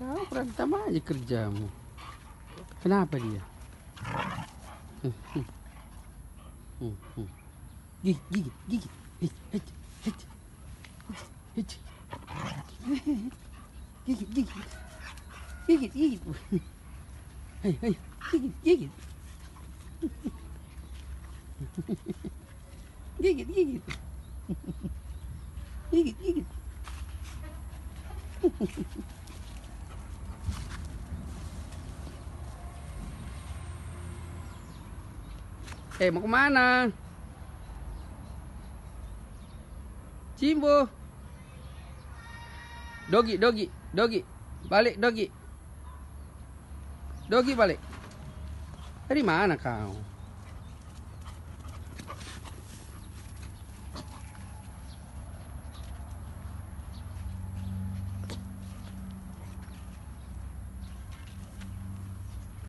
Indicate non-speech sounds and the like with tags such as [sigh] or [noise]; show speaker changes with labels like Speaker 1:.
Speaker 1: Kau kurang sama aja kerjamu. Kenapa dia? Gigit, gigit, gigit. Hit,
Speaker 2: hit, hit. Gigit, gigit. Gigit, gigit. Hei, hei. Gigit, gigit.
Speaker 3: Gigit, gigit. Gigit, gigit.
Speaker 4: để [laughs] một má nè chim vô dogi dogi dogi balik dogi dogi balik dari mana
Speaker 1: kau